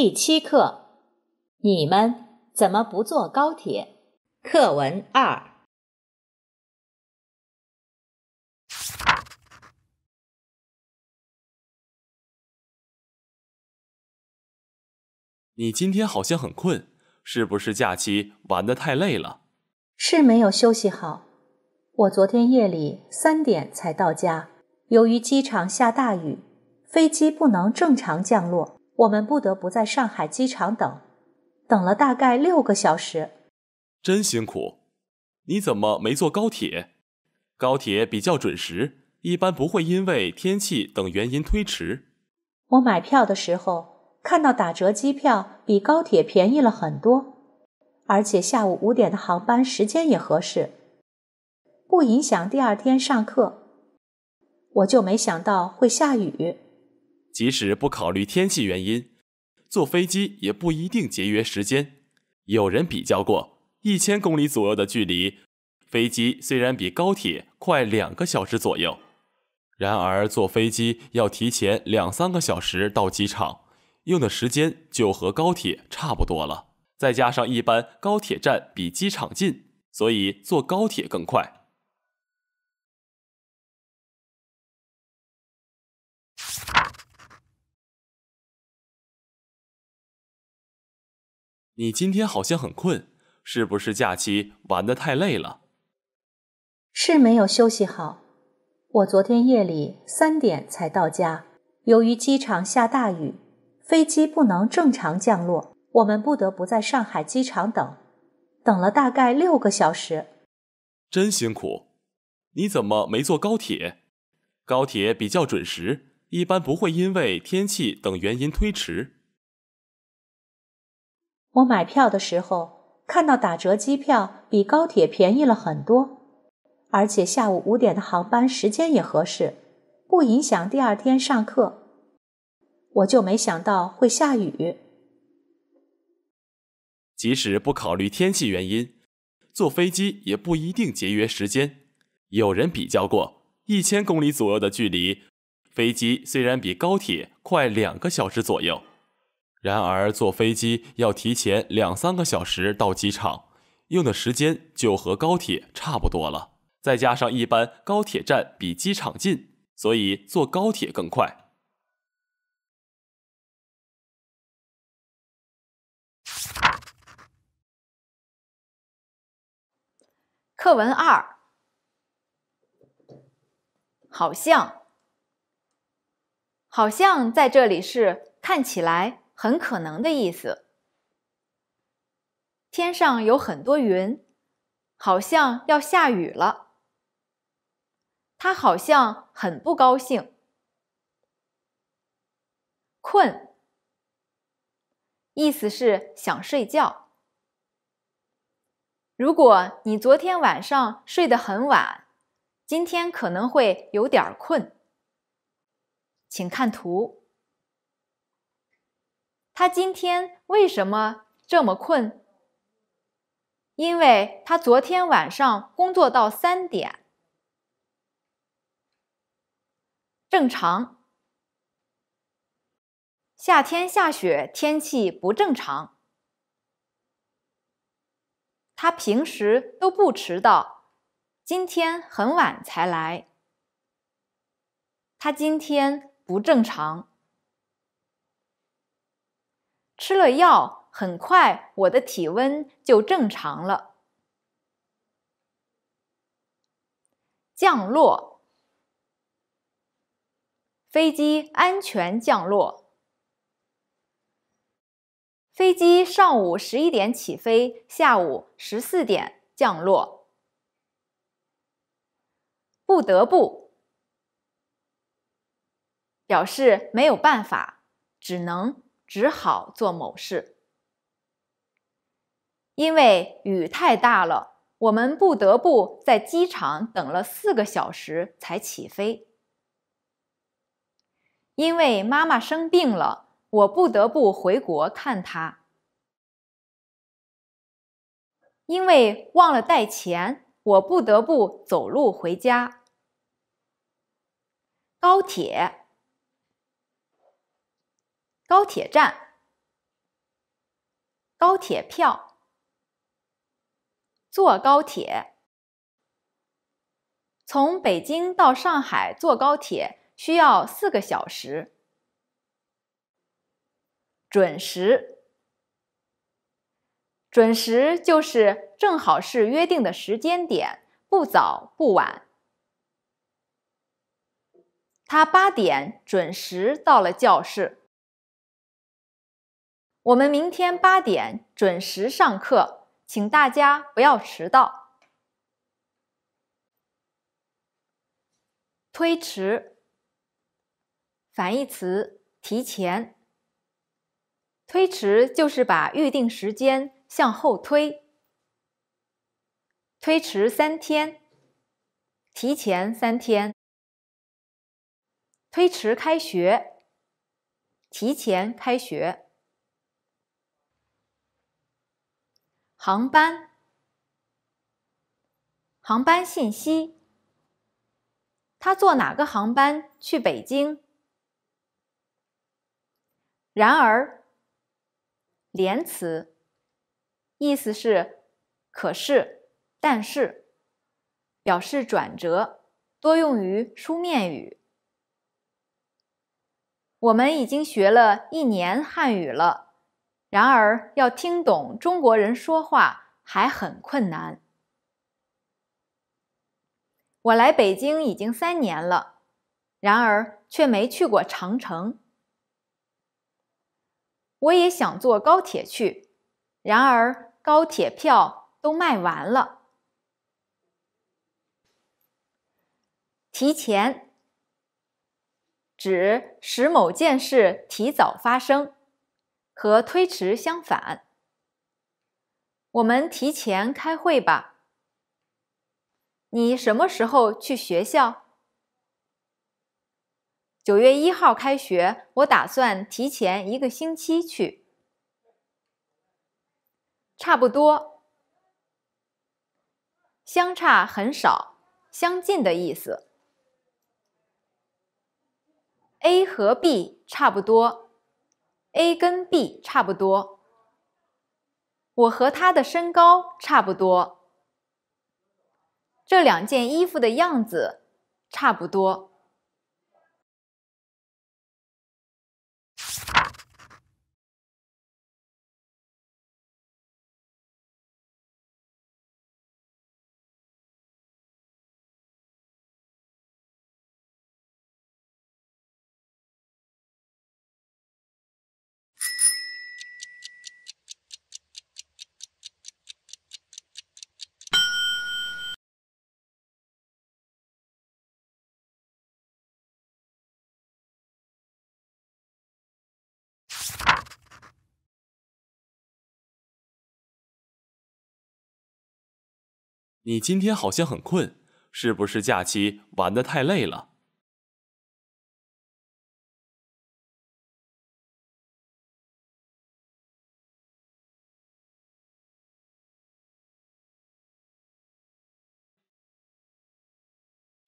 第七课，你们怎么不坐高铁？课文二。你今天好像很困，是不是假期玩的太累了？是没有休息好。我昨天夜里三点才到家，由于机场下大雨，飞机不能正常降落。我们不得不在上海机场等，等了大概六个小时，真辛苦。你怎么没坐高铁？高铁比较准时，一般不会因为天气等原因推迟。我买票的时候看到打折机票比高铁便宜了很多，而且下午五点的航班时间也合适，不影响第二天上课。我就没想到会下雨。即使不考虑天气原因，坐飞机也不一定节约时间。有人比较过，一千公里左右的距离，飞机虽然比高铁快两个小时左右，然而坐飞机要提前两三个小时到机场，用的时间就和高铁差不多了。再加上一般高铁站比机场近，所以坐高铁更快。你今天好像很困，是不是假期玩的太累了？是没有休息好。我昨天夜里三点才到家，由于机场下大雨，飞机不能正常降落，我们不得不在上海机场等，等了大概六个小时，真辛苦。你怎么没坐高铁？高铁比较准时，一般不会因为天气等原因推迟。我买票的时候看到打折机票比高铁便宜了很多，而且下午五点的航班时间也合适，不影响第二天上课，我就没想到会下雨。即使不考虑天气原因，坐飞机也不一定节约时间。有人比较过，一千公里左右的距离，飞机虽然比高铁快两个小时左右。然而，坐飞机要提前两三个小时到机场，用的时间就和高铁差不多了。再加上一般高铁站比机场近，所以坐高铁更快。课文二，好像，好像在这里是看起来。很可能的意思。天上有很多云，好像要下雨了。他好像很不高兴。困，意思是想睡觉。如果你昨天晚上睡得很晚，今天可能会有点困。请看图。他今天为什么这么困？因为他昨天晚上工作到三点。正常。夏天下雪，天气不正常。他平时都不迟到，今天很晚才来。他今天不正常。吃了药，很快我的体温就正常了。降落，飞机安全降落。飞机上午十一点起飞，下午十四点降落。不得不，表示没有办法，只能。只好做某事。因为雨太大了，我们不得不在机场等了四个小时才起飞。因为妈妈生病了，我不得不回国看她。因为忘了带钱，我不得不走路回家。高铁。高铁站，高铁票，坐高铁。从北京到上海坐高铁需要四个小时。准时，准时就是正好是约定的时间点，不早不晚。他八点准时到了教室。我们明天八点准时上课，请大家不要迟到。推迟。反义词：提前。推迟就是把预定时间向后推。推迟三天，提前三天。推迟开学，提前开学。航班，航班信息。他坐哪个航班去北京？然而，连词，意思是可是、但是，表示转折，多用于书面语。我们已经学了一年汉语了。然而，要听懂中国人说话还很困难。我来北京已经三年了，然而却没去过长城。我也想坐高铁去，然而高铁票都卖完了。提前指使某件事提早发生。和推迟相反，我们提前开会吧。你什么时候去学校？九月一号开学，我打算提前一个星期去。差不多，相差很少，相近的意思。A 和 B 差不多。A 跟 B 差不多，我和他的身高差不多，这两件衣服的样子差不多。你今天好像很困，是不是假期玩的太累了？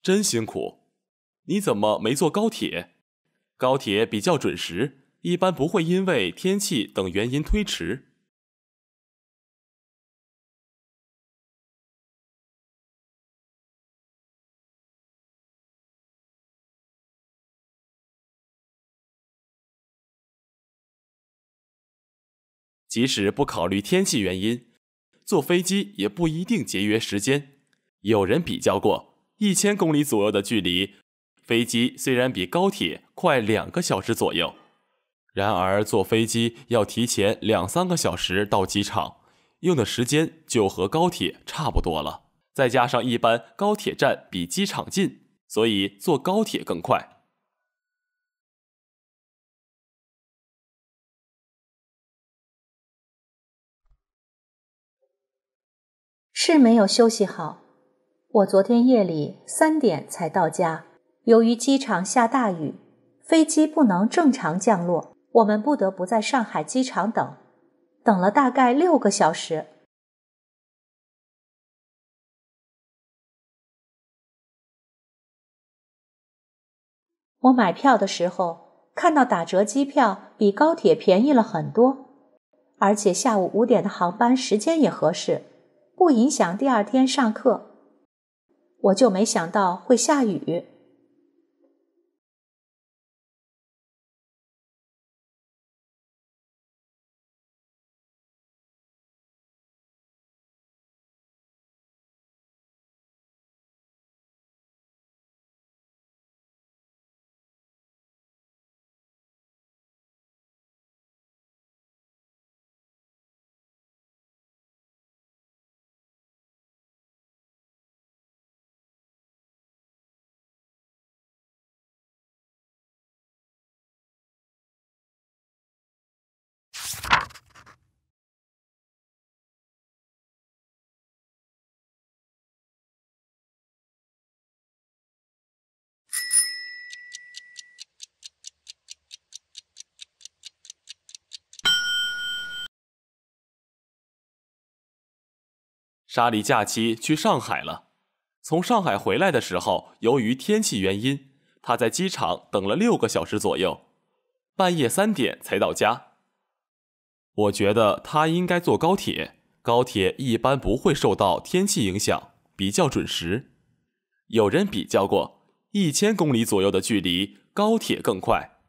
真辛苦，你怎么没坐高铁？高铁比较准时，一般不会因为天气等原因推迟。即使不考虑天气原因，坐飞机也不一定节约时间。有人比较过，一千公里左右的距离，飞机虽然比高铁快两个小时左右，然而坐飞机要提前两三个小时到机场，用的时间就和高铁差不多了。再加上一般高铁站比机场近，所以坐高铁更快。是没有休息好，我昨天夜里三点才到家。由于机场下大雨，飞机不能正常降落，我们不得不在上海机场等，等了大概六个小时。我买票的时候看到打折机票比高铁便宜了很多，而且下午五点的航班时间也合适。不影响第二天上课，我就没想到会下雨。莎莉假期去上海了，从上海回来的时候，由于天气原因，她在机场等了六个小时左右，半夜三点才到家。我觉得他应该坐高铁，高铁一般不会受到天气影响，比较准时。有人比较过，一千公里左右的距离，高铁更快。